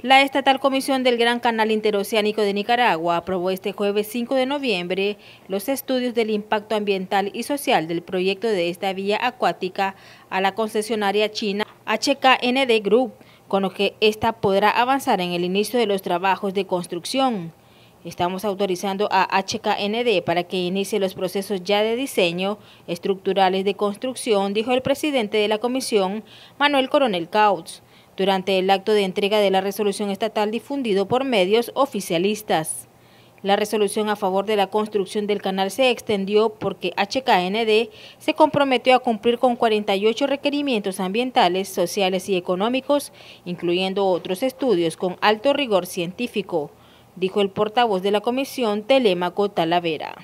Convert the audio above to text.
La Estatal Comisión del Gran Canal Interoceánico de Nicaragua aprobó este jueves 5 de noviembre los estudios del impacto ambiental y social del proyecto de esta vía acuática a la concesionaria china HKND Group, con lo que ésta podrá avanzar en el inicio de los trabajos de construcción. Estamos autorizando a HKND para que inicie los procesos ya de diseño estructurales de construcción, dijo el presidente de la comisión, Manuel Coronel Cautz durante el acto de entrega de la resolución estatal difundido por medios oficialistas. La resolución a favor de la construcción del canal se extendió porque HKND se comprometió a cumplir con 48 requerimientos ambientales, sociales y económicos, incluyendo otros estudios con alto rigor científico, dijo el portavoz de la comisión Telemaco Talavera.